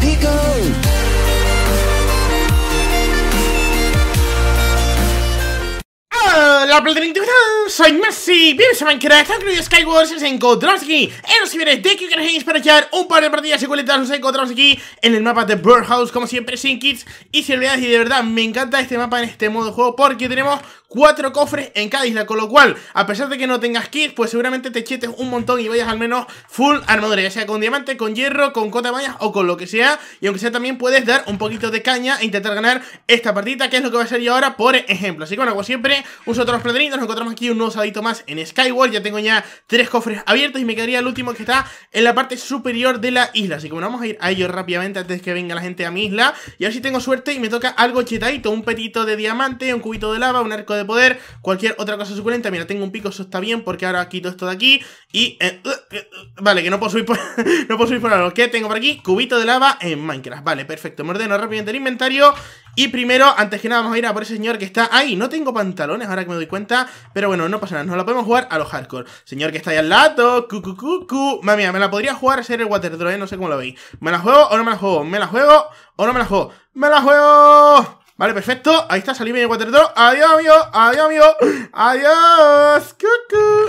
digo. Hola, Platinum soy Messi, bienvenidos a Minecraft, Angry Skywars, nos encontramos aquí en los ciberes de que Games para echar un par de partidas y culetas, nos encontramos aquí en el mapa de Birdhouse, como siempre, sin kits y si olvidar, y de verdad, me encanta este mapa en este modo de juego porque tenemos cuatro cofres en cada isla, con lo cual, a pesar de que no tengas kit, pues seguramente te chetes un montón y vayas al menos full armadura, ya sea con diamante, con hierro, con cota de vallas o con lo que sea, y aunque sea también puedes dar un poquito de caña e intentar ganar esta partida, que es lo que voy a hacer yo ahora, por ejemplo. Así que bueno, como siempre, uso otros los nos encontramos aquí un nuevo más en Skyward, ya tengo ya tres cofres abiertos y me quedaría el último que está en la parte superior de la isla, así que bueno, vamos a ir a ello rápidamente antes que venga la gente a mi isla, y a ver si tengo suerte y me toca algo chetadito, un petito de diamante, un cubito de lava, un arco de poder, cualquier otra cosa suculenta. Mira, tengo un pico, eso está bien, porque ahora quito esto de aquí. Y. Eh, eh, eh, vale, que no puedo subir por. no puedo subir por algo. ¿Qué tengo por aquí? Cubito de lava en Minecraft. Vale, perfecto. Me ordeno rápidamente el inventario. Y primero, antes que nada, vamos a ir a por ese señor que está ahí. No tengo pantalones, ahora que me doy cuenta. Pero bueno, no pasa nada. no la podemos jugar a los hardcore. Señor que está ahí al lado. Cu, cu, me la podría jugar a ser el Water No sé cómo lo veis. ¿Me la juego o no me la juego? ¿Me la juego o no me la juego? ¡Me la juego! Vale, perfecto. Ahí está, salí bien cuatro. Adiós, amigo. Adiós, amigo. Adiós.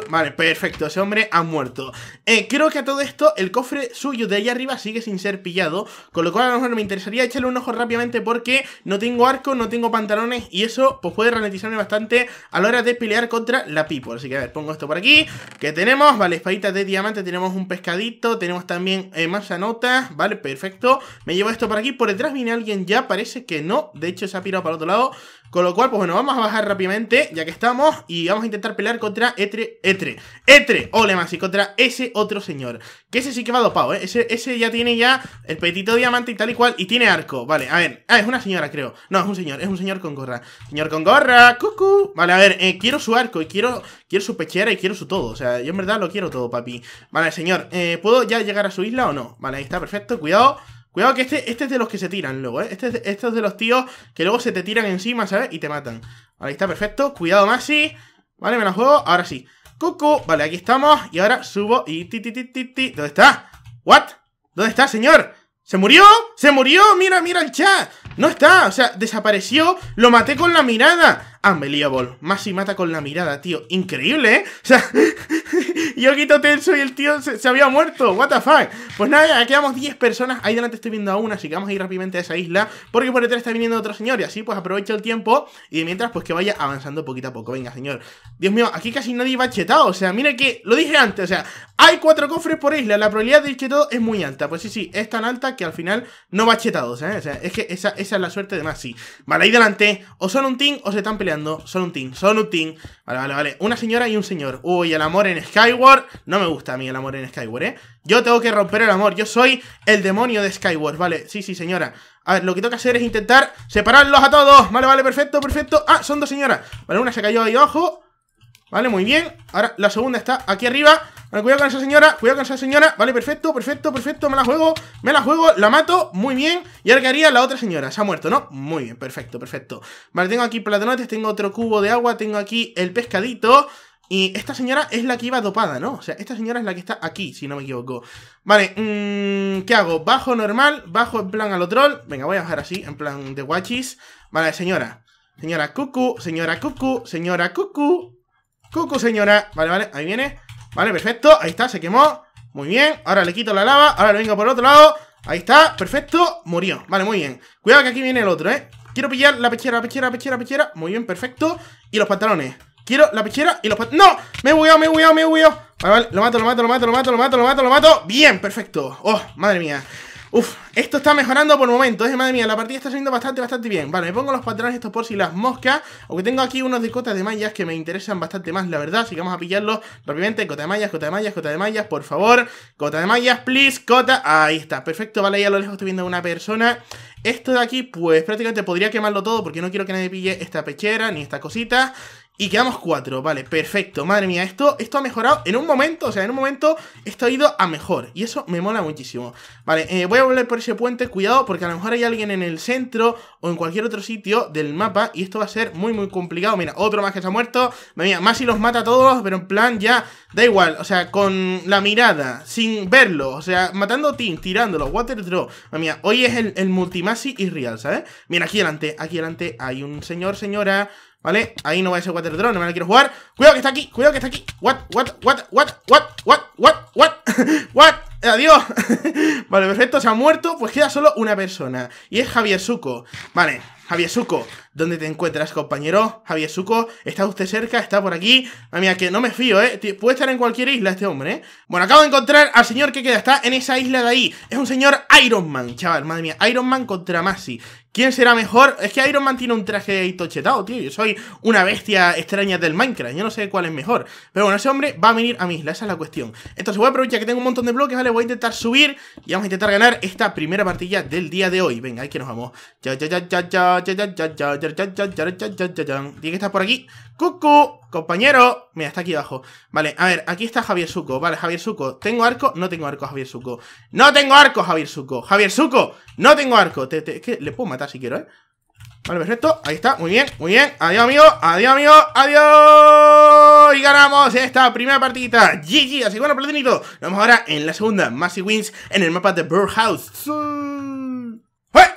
Vale, perfecto. Ese hombre ha muerto. Eh, creo que a todo esto el cofre suyo de ahí arriba sigue sin ser pillado. Con lo cual a lo mejor me interesaría echarle un ojo rápidamente porque no tengo arco, no tengo pantalones y eso pues puede ralentizarme bastante a la hora de pelear contra la people. Así que a ver, pongo esto por aquí. ¿Qué tenemos? Vale, espaditas de diamante. Tenemos un pescadito. Tenemos también eh, nota, Vale, perfecto. Me llevo esto por aquí. Por detrás viene alguien ya. Parece que no. De hecho, esa ha pirado para otro lado. Con lo cual, pues bueno, vamos a bajar rápidamente, ya que estamos, y vamos a intentar pelear contra Etre, Etre, Etre, ole más, y contra ese otro señor. Que ese sí que va dopado, ¿eh? Ese, ese ya tiene ya el petito diamante y tal y cual, y tiene arco, vale, a ver. Ah, es una señora, creo. No, es un señor, es un señor con gorra. Señor con gorra, cucú. Vale, a ver, eh, quiero su arco, y quiero, quiero su pechera, y quiero su todo. O sea, yo en verdad lo quiero todo, papi. Vale, señor, eh, ¿puedo ya llegar a su isla o no? Vale, ahí está, perfecto, cuidado. Cuidado que este, este es de los que se tiran luego, ¿eh? Este, es de, los tíos que luego se te tiran encima, ¿sabes? Y te matan. Ahí está, perfecto. Cuidado, Maxi. Vale, me la juego. Ahora sí. Cucu. Vale, aquí estamos. Y ahora subo y... ¿Dónde está? ¿What? ¿Dónde está, señor? ¿Se murió? ¡Se murió! ¡Mira, mira el chat! No está, o sea, desapareció Lo maté con la mirada Unbelievable ah, Masi mata con la mirada, tío Increíble, ¿eh? O sea, yo quito tenso y el tío se, había muerto. What the fuck. Pues nada, aquí vamos 10 personas. Ahí delante estoy viendo a una, así que vamos a ir rápidamente a esa isla. Porque por detrás está viniendo otro señor. Y así pues aprovecho el tiempo. Y mientras, pues que vaya avanzando poquito a poco. Venga, señor. Dios mío, aquí casi nadie va chetado. O sea, mira que lo dije antes. O sea, hay cuatro cofres por isla. La probabilidad de ir chetado es muy alta. Pues sí, sí, es tan alta que al final no va chetado. O sea, es que esa, es la suerte de más. Sí. Vale, ahí delante. O son un team o se están peleando. Son un team, son un team. Vale, vale, vale. Una señora y un señor. Uy, el amor en Skyward. No me gusta a mí el amor en Skyward, ¿eh? Yo tengo que romper el amor. Yo soy el demonio de Skyward, ¿vale? Sí, sí, señora. A ver, lo que tengo que hacer es intentar separarlos a todos. Vale, vale, perfecto, perfecto. Ah, son dos señoras. Vale, una se cayó ahí abajo. Vale, muy bien. Ahora la segunda está aquí arriba cuidado con esa señora, cuidado con esa señora Vale, perfecto, perfecto, perfecto, me la juego Me la juego, la mato, muy bien Y ahora que haría la otra señora, se ha muerto, ¿no? Muy bien, perfecto, perfecto Vale, tengo aquí platanotes, tengo otro cubo de agua Tengo aquí el pescadito y esta señora es la que iba dopada, ¿no? O sea, esta señora es la que está aquí, si no me equivoco. Vale, mm, ¿qué hago? ¿Bajo normal? ¿Bajo en plan al otro troll? Venga, voy a bajar así, en plan de guachis. Vale, señora. Señora cucu, señora cucu, señora cucu. Cucu, señora. Vale, vale, ahí viene. Vale, perfecto, ahí está, se quemó Muy bien, ahora le quito la lava Ahora vengo por el otro lado, ahí está, perfecto Murió, vale, muy bien, cuidado que aquí viene el otro, eh Quiero pillar la pechera, pechera, pechera, pechera Muy bien, perfecto, y los pantalones Quiero la pechera y los pantalones, ¡no! Me he bugueado, me he bugueado, me he bugueado Vale, vale, lo mato, lo mato, lo mato, lo mato, lo mato, lo mato, lo mato Bien, perfecto, oh, madre mía Uf, esto está mejorando por momentos, de eh, madre mía, la partida está saliendo bastante, bastante bien Vale, me pongo los patrones estos por si las moscas Aunque tengo aquí unos de cotas de mallas que me interesan bastante más, la verdad Así que vamos a pillarlos rápidamente, cota de mallas, cota de mallas, cota de mallas, por favor Cota de mallas, please, cota, ahí está, perfecto, vale, ya a lo lejos estoy viendo a una persona esto de aquí, pues prácticamente podría quemarlo todo porque no quiero que nadie pille esta pechera ni esta cosita y quedamos cuatro, vale, perfecto. Madre mía, esto, esto ha mejorado en un momento, o sea, en un momento esto ha ido a mejor. Y eso me mola muchísimo. Vale, eh, voy a volver por ese puente, cuidado, porque a lo mejor hay alguien en el centro o en cualquier otro sitio del mapa. Y esto va a ser muy, muy complicado. Mira, otro más que se ha muerto. Madre mía, más los mata a todos, pero en plan ya, da igual. O sea, con la mirada, sin verlo, o sea, matando team, tirándolo, water draw. Madre mía, hoy es el, el multimasi y real, ¿sabes? Mira, aquí adelante, aquí adelante hay un señor, señora... ¿Vale? Ahí no va a ese water drone, no me la quiero jugar Cuidado que está aquí, cuidado que está aquí What, what, what, what, what, what, what, what What, adiós Vale, perfecto, se ha muerto Pues queda solo una persona Y es Javier Suco Vale Javier Suco, ¿dónde te encuentras, compañero? Javier Suco, ¿está usted cerca? ¿Está por aquí? Madre mía, que no me fío, ¿eh? Puede estar en cualquier isla este hombre, ¿eh? Bueno, acabo de encontrar al señor que queda, está en esa isla de ahí. Es un señor Iron Man, chaval, madre mía. Iron Man contra Masi. ¿Quién será mejor? Es que Iron Man tiene un traje tochetado, tío. Yo soy una bestia extraña del Minecraft. Yo no sé cuál es mejor. Pero bueno, ese hombre va a venir a mi isla. Esa es la cuestión. Entonces voy a aprovechar que tengo un montón de bloques, ¿vale? Voy a intentar subir y vamos a intentar ganar esta primera partida del día de hoy. Venga, ahí que nos vamos. Ya, ya, ya, ya, ya. Tiene que estar por aquí. ¡Cucu! Compañero. Mira, está aquí abajo. Vale, a ver, aquí está Javier Suco. Vale, Javier Suco. ¿Tengo arco? No tengo arco, Javier Suco. ¡No tengo arco, Javier Suco! ¡Javier Suco! ¡No tengo arco! es que le puedo matar si quiero, ¿eh? Vale, perfecto. Ahí está. Muy bien, muy bien. Adiós, amigo. Adiós, amigo. Adiós. Y ganamos esta primera partidita. GG. Así que bueno, platinito. Nos vemos ahora en la segunda. Massive Wins en el mapa de Birdhouse.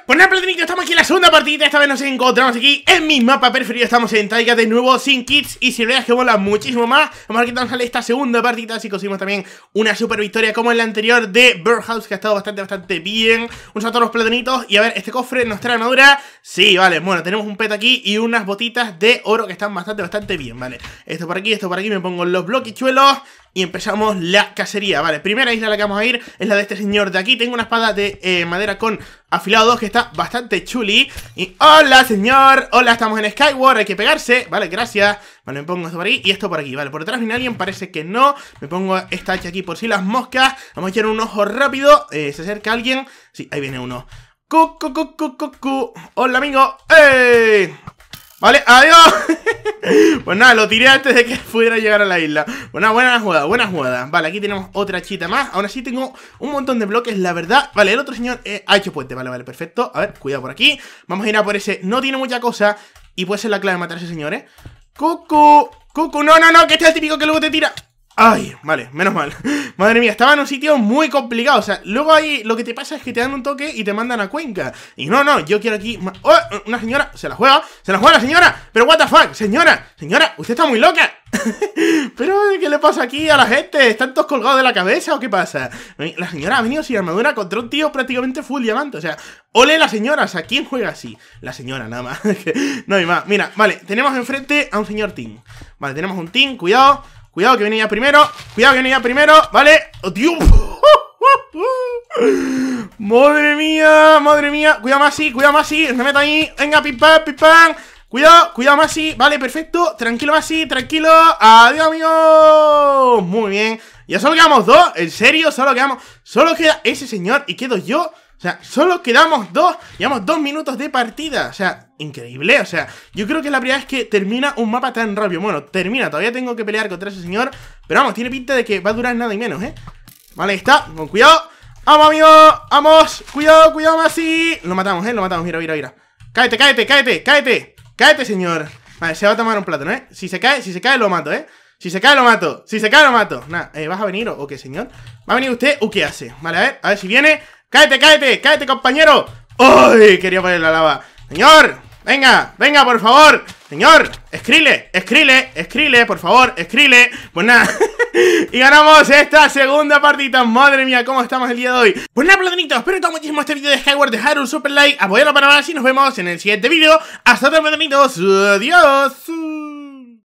Pues nada, platinito, estamos aquí en la segunda partida Esta vez nos encontramos aquí en mi mapa preferido Estamos en Taiga de nuevo, sin kits Y si veas que mola muchísimo más Vamos a quitarnos esta segunda partida Así conseguimos también una super victoria como en la anterior de Birdhouse Que ha estado bastante, bastante bien Un saludo a los platonitos Y a ver, este cofre nuestra armadura Sí, vale, bueno, tenemos un pet aquí Y unas botitas de oro que están bastante, bastante bien, vale Esto por aquí, esto por aquí, me pongo los bloquichuelos y empezamos la cacería. Vale, primera isla a la que vamos a ir es la de este señor de aquí. Tengo una espada de eh, madera con afilado que está bastante chuli. Y hola, señor. Hola, estamos en Skyward. Hay que pegarse. Vale, gracias. Vale, me pongo esto por aquí y esto por aquí. Vale, por detrás viene alguien. Parece que no. Me pongo esta hacha aquí por si las moscas. Vamos a echar un ojo rápido. Eh, se acerca alguien. Sí, ahí viene uno. Cu, cu, cu, cu, cu, cu. Hola, amigo. ¡Ey! Vale, adiós. Pues nada, lo tiré antes de que pudiera llegar a la isla. Pues nada, buena jugada, buena jugada. Vale, aquí tenemos otra chita más. Ahora sí tengo un montón de bloques, la verdad. Vale, el otro señor eh, ha hecho puente. Vale, vale, perfecto. A ver, cuidado por aquí. Vamos a ir a por ese. No tiene mucha cosa. Y puede ser la clave de matar a ese señor, ¿eh? ¡Coco! ¡Coco! ¡No, no, no! Que este es típico que luego te tira. Ay, vale, menos mal. Madre mía, estaba en un sitio muy complicado. O sea, luego ahí lo que te pasa es que te dan un toque y te mandan a Cuenca. Y no, no, yo quiero aquí. Oh, una señora, se la juega, se la juega la señora. Pero, what the fuck, señora, señora, usted está muy loca. Pero, ¿qué le pasa aquí a la gente? ¿Están todos colgados de la cabeza o qué pasa? La señora ha venido sin armadura contra un tío prácticamente full diamante. O sea, ole la señora, o sea, quién juega así? La señora, nada más. no hay más. Mira, vale, tenemos enfrente a un señor Team. Vale, tenemos un Team, cuidado. Cuidado que viene ya primero. Cuidado que viene ya primero. Vale. ¡Oh, tío! madre mía, madre mía. Cuidado, Masi, cuidado, Masi. No me meta ahí. Venga, pim pam, pim pam. Cuidado, cuidado, Masi. Vale, perfecto. Tranquilo, Masi, tranquilo. Adiós, amigos. Muy bien. Ya solo quedamos dos. En serio, solo quedamos. Solo queda ese señor y quedo yo. O sea, solo quedamos dos, llevamos dos minutos de partida. O sea, increíble. O sea, yo creo que la primera es que termina un mapa tan rápido. Bueno, termina, todavía tengo que pelear contra ese señor. Pero vamos, tiene pinta de que va a durar nada y menos, ¿eh? Vale, ahí está, con cuidado. ¡Vamos, amigo! ¡Vamos! ¡Cuidado, cuidado, Masi! Lo matamos, ¿eh? Lo matamos, mira, mira, mira. ¡Cáete, cáete, cáete, cáete! ¡Cáete, señor! Vale, se va a tomar un plato, ¿eh? Si se cae, si se cae, lo mato, ¿eh? Si se cae, lo mato. Si se cae, lo mato. Nada, eh, ¿vas a venir o, qué, señor? ¿Va a venir usted o qué hace? Vale, a ver, a ver si viene. ¡Cállate, cállate! ¡Cállate, compañero! ¡Uy! Quería poner la lava. ¡Señor! ¡Venga! ¡Venga, por favor! ¡Señor! ¡Escrile! ¡Escrile! ¡Escrile! ¡Por favor! ¡Escrile! Pues nada. y ganamos esta segunda partita. Madre mía, cómo estamos el día de hoy. Pues nada, platanitos. Espero que muchísimo este vídeo de Skyward. Dejar un super like, apoyarlo para más y nos vemos en el siguiente vídeo. Hasta otra platanitos. Adiós.